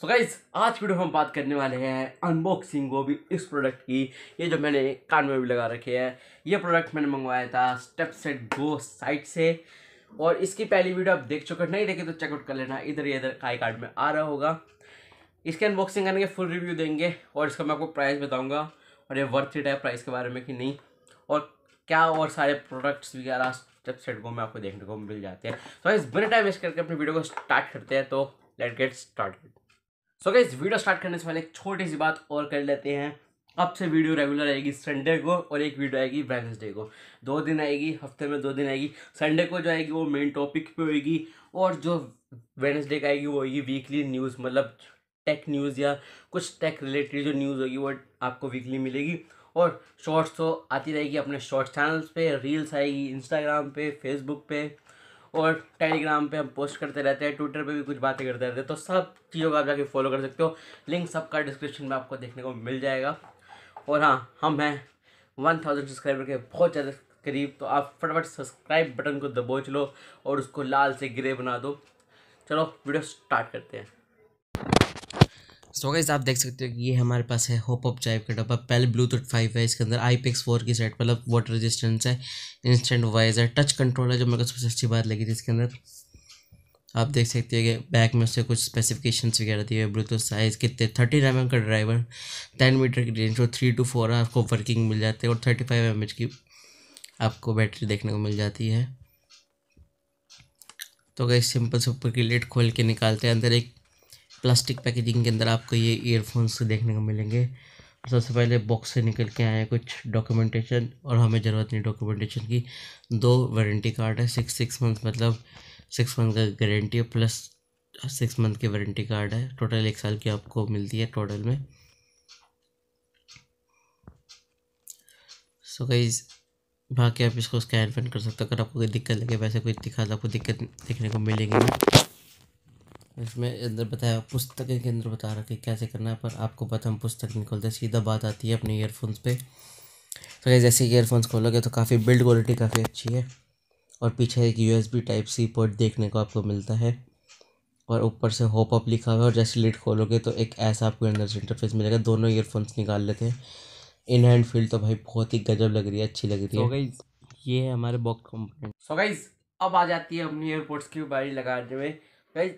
so guys आज video में हम बात करने वाले हैं अनबॉक्सिंग वो भी इस प्रोडक्ट की ये जो मैंने कान में भी लगा रखे है ये प्रोडक्ट मैंने मंगवाया था स्टेप सेट गो साइट से और इसकी पहली वीडियो आप देख चुके नहीं देखे तो चेकआउट कर लेना इधर इधर आई कार्ड में आ रहा होगा इसके अनबॉक्सिंग करने के फुल रिव्यू देंगे और इसका मैं आपको प्राइस बताऊँगा और ये वर्थ इट है प्राइस के बारे में कि नहीं और क्या और सारे प्रोडक्ट्स वगैरह स्टेप सेट गो में आपको देखने को मिल जाते हैं तो इस बिना टाइम वेस्ट करके अपनी वीडियो को स्टार्ट करते हैं तो let get start so so, इस वीडियो स्टार्ट करने से पहले एक छोटी सी बात और कर लेते हैं अब से वीडियो रेगुलर आएगी संडे को और एक वीडियो आएगी वेंसडे को दो दिन आएगी हफ्ते में दो दिन आएगी संडे को जो आएगी वो मेन टॉपिक पे होएगी और जो वेंसडे का आएगी वो होगी वीकली न्यूज़ मतलब टेक न्यूज़ या कुछ टेक रिलेटेड जो न्यूज़ होगी वो आपको वीकली मिलेगी और शॉर्ट्स तो आती रहेगी अपने शॉर्ट्स चैनल्स पे रील्स आएगी इंस्टाग्राम पे फेसबुक पे और टेलीग्राम पे हम पोस्ट करते रहते हैं ट्विटर पे भी कुछ बातें करते रहते हैं तो सब चीज़ों का आप जाके फॉलो कर सकते हो लिंक सबका डिस्क्रिप्शन में आपको देखने को मिल जाएगा और हाँ हम हैं वन थाउजेंड सब्सक्राइबर के बहुत ज़्यादा करीब तो आप फटाफट सब्सक्राइब बटन को दबोच लो और उसको लाल से ग्रे बना दो चलो वीडियो स्टार्ट करते हैं सो गाइज आप देख सकते हो कि ये हमारे पास है होप ऑफ टाइप का डब्बा पहले ब्लूटूथ फाइव है इसके अंदर आई पिक्स फोर की साइड मतलब वाटर रेजिस्टेंस है इंस्टेंट वाइज है टच कंट्रोल है जो मेरे को सबसे अच्छी बात लगी थी इसके अंदर आप देख सकते हो कि बैक में उससे कुछ स्पेसिफिकेशन वगैरह दिए हुए ब्लूटूथ साइज़ कितने थर्टी एम एम का ड्राइवर टेन मीटर की रेंज और थ्री टू फोर आपको वर्किंग मिल जाती है और थर्टी फाइव एम एच की आपको बैटरी देखने को मिल जाती है तो अगर सिंपल से ऊपर की लेट खोल के निकालते हैं अंदर एक प्लास्टिक पैकेजिंग के अंदर आपको ये ईयरफोन्स देखने को मिलेंगे सबसे पहले बॉक्स से निकल के आए हैं कुछ डॉक्यूमेंटेशन और हमें ज़रूरत नहीं डॉक्यूमेंटेशन की दो वारंटी कार्ड है सिक्स सिक्स मंथ मतलब सिक्स मंथ का गारंटी है प्लस सिक्स मंथ की वारंटी कार्ड है टोटल एक साल की आपको मिलती है टोटल में सो so गाइज बाकी आप इसको स्कैन फैन कर सकते हो अगर आपको कोई दिक्कत लगे वैसे कोई दिक्कत आपको दिक्कत देखने को मिलेगी इसमें अंदर बताया पुस्तकें के अंदर बता रखे कैसे करना है पर आपको पता हम पुस्तक निकलते सीधा बात आती है अपने ईयरफोन्स पे तो so जैसे ईयरफोन्स खोलोगे तो काफ़ी बिल्ड क्वालिटी काफ़ी अच्छी है और पीछे एक यू टाइप सी पोर्ट देखने को आपको मिलता है और ऊपर से होप अप लिखा हुआ है और जैसे लिट खोलोगे तो एक ऐसा आपको अंदर से इंटरफेस मिलेगा दोनों ईयरफोन्स निकाल लेते हैं इन हैंड फील्ड तो भाई बहुत ही गजब लग रही है अच्छी लग रही so है ये है हमारे बॉक्स कंपोनेंट सो गाइज अब आ जाती है अपनी एयरपोर्ट्स की बारी लगाने में गाइज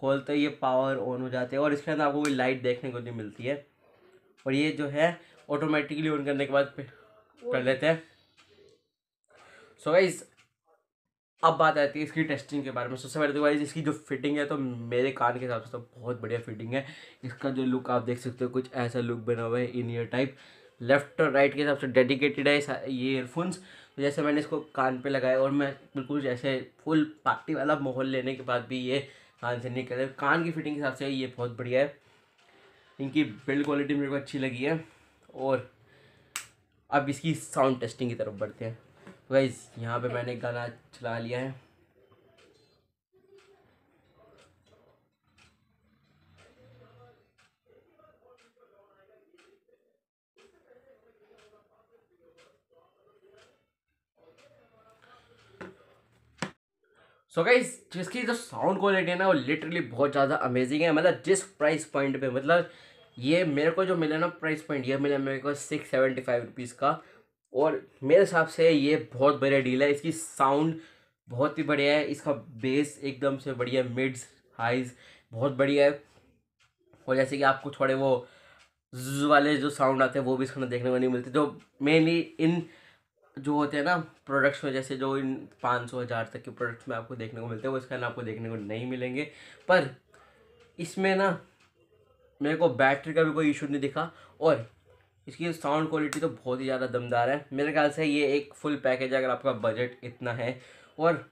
खोलते ही ये पावर ऑन हो जाते हैं और इसके अंदर आपको कोई लाइट देखने को नहीं मिलती है और ये जो है ऑटोमेटिकली ऑन करने के बाद कर लेते हैं सो so गाइज अब बात आती है इसकी टेस्टिंग के बारे में सबसे पहले तो गाइज इसकी जो फिटिंग है तो मेरे कान के हिसाब से तो बहुत बढ़िया फिटिंग है इसका जो लुक आप देख सकते हो कुछ ऐसा लुक बना हुआ है इन ईयर टाइप लेफ्ट और राइट के हिसाब से डेडिकेटेड है ये ईयरफोन्स तो जैसे मैंने इसको कान पे लगाया और मैं बिल्कुल जैसे फुल पार्टी वाला माहौल लेने के बाद भी ये कान हाँ, से निकले कान की फिटिंग के हिसाब से ये बहुत बढ़िया है इनकी बिल्ड क्वालिटी मेरे को अच्छी लगी है और अब इसकी साउंड टेस्टिंग की तरफ बढ़ते हैं तो गाइज़ यहाँ पे मैंने गाना चला लिया है सो so गाइज जिसकी जो साउंड क्वालिटी है ना वो लिटरली बहुत ज़्यादा अमेजिंग है मतलब जिस प्राइस पॉइंट पे मतलब ये मेरे को जो मिला ना प्राइस पॉइंट ये मिला मेरे को सिक्स सेवेंटी फाइव रुपीज़ का और मेरे हिसाब से ये बहुत बढ़िया डील है इसकी साउंड बहुत ही बढ़िया है इसका बेस एकदम से बढ़िया मिड्स हाइज बहुत बढ़िया है और जैसे कि आपको थोड़े वो वाले जो साउंड आते हैं वो भी इसमें देखने को नहीं मिलते जो मेनली इन जो होते हैं ना प्रोडक्ट्स में जैसे जो इन पाँच सौ हज़ार तक के प्रोडक्ट्स में आपको देखने को मिलते हैं वो इसका ना आपको देखने को नहीं मिलेंगे पर इसमें ना मेरे को बैटरी का भी कोई इशू नहीं दिखा और इसकी साउंड क्वालिटी तो बहुत ही ज़्यादा दमदार है मेरे ख्याल से ये एक फुल पैकेज है अगर आपका बजट इतना है और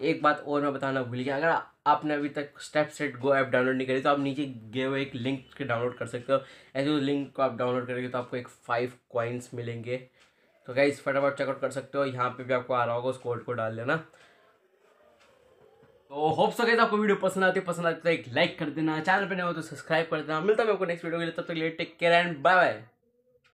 एक बात और मैं बताना भूल गया अगर आपने अभी तक step set go app download नहीं करी तो आप नीचे गए हुए एक लिंक के डाउनलोड कर सकते हो ऐसे उस लिंक को आप डाउनलोड करेंगे तो आपको एक फ़ाइव कॉइन्स मिलेंगे तो गाइज फटाफट चेकआउट कर सकते हो यहाँ पे भी आपको आ रहा होगा उस कोड को डाल देना तो होप सो गाइज आपको वीडियो पसंद आती है पसंद आती तो एक लाइक कर देना चैनल पर नहीं हो तो सब्सक्राइब कर देना मिलता है आपको नेक्स्ट वीडियो के लिए तब तक let take care and bye bye